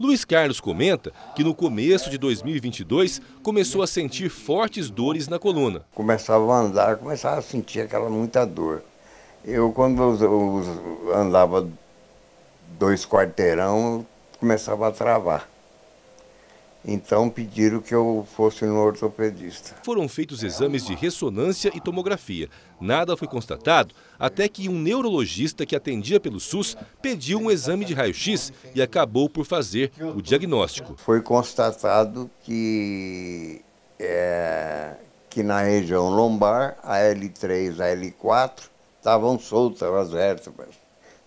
Luiz Carlos comenta que no começo de 2022 começou a sentir fortes dores na coluna. Começava a andar, começava a sentir aquela muita dor. Eu, quando eu andava dois quarteirão, começava a travar. Então pediram que eu fosse no ortopedista. Foram feitos exames de ressonância e tomografia. Nada foi constatado até que um neurologista que atendia pelo SUS pediu um exame de raio-x e acabou por fazer o diagnóstico. Foi constatado que, é, que na região lombar, a L3 a L4 estavam soltas as vértebras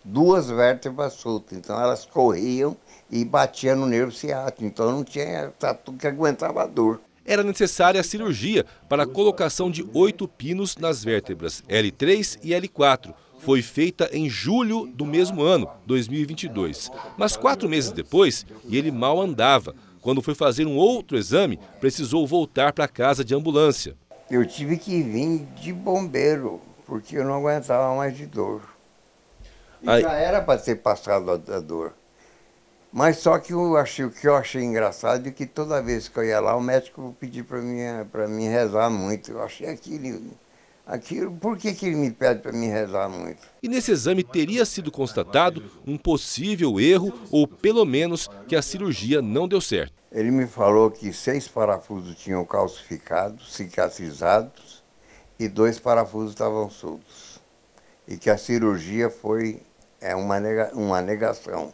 duas vértebras soltas. Então elas corriam e batiam no nervo ciático. Então não tinha tatu tá que aguentava a dor. Era necessária a cirurgia para a colocação de oito pinos nas vértebras L3 e L4. Foi feita em julho do mesmo ano, 2022. Mas quatro meses depois, ele mal andava. Quando foi fazer um outro exame, precisou voltar para casa de ambulância. Eu tive que vir de bombeiro, porque eu não aguentava mais de dor. Aí... já era para ter passado a, a, dor. Mas só que eu achei, o que eu achei engraçado é que toda vez que eu ia lá, o médico pediu para mim, mim rezar muito. Eu achei aquilo. Aquilo, por que, que ele me pede para me rezar muito? E nesse exame teria sido constatado um possível erro, ou pelo menos que a cirurgia não deu certo. Ele me falou que seis parafusos tinham calcificado, cicatrizados, e dois parafusos estavam soltos. E que a cirurgia foi é uma, nega, uma negação.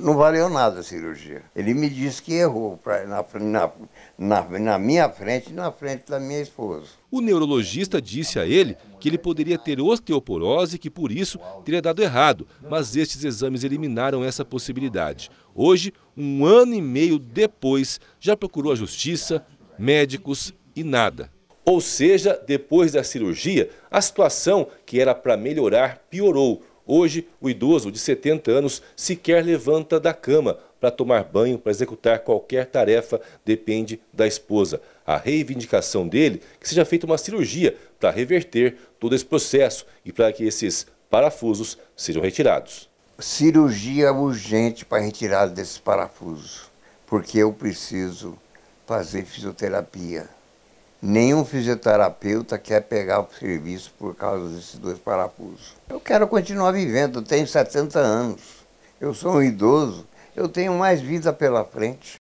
Não valeu nada a cirurgia. Ele me disse que errou pra, na, na, na, na minha frente e na frente da minha esposa. O neurologista disse a ele que ele poderia ter osteoporose e que por isso teria dado errado, mas estes exames eliminaram essa possibilidade. Hoje, um ano e meio depois, já procurou a justiça, médicos e nada. Ou seja, depois da cirurgia, a situação que era para melhorar piorou. Hoje, o idoso de 70 anos sequer levanta da cama para tomar banho, para executar qualquer tarefa, depende da esposa. A reivindicação dele que seja feita uma cirurgia para reverter todo esse processo e para que esses parafusos sejam retirados. Cirurgia urgente para retirar desses parafusos, porque eu preciso fazer fisioterapia. Nenhum fisioterapeuta quer pegar o serviço por causa desses dois parafusos. Eu quero continuar vivendo, eu tenho 70 anos. Eu sou um idoso, eu tenho mais vida pela frente.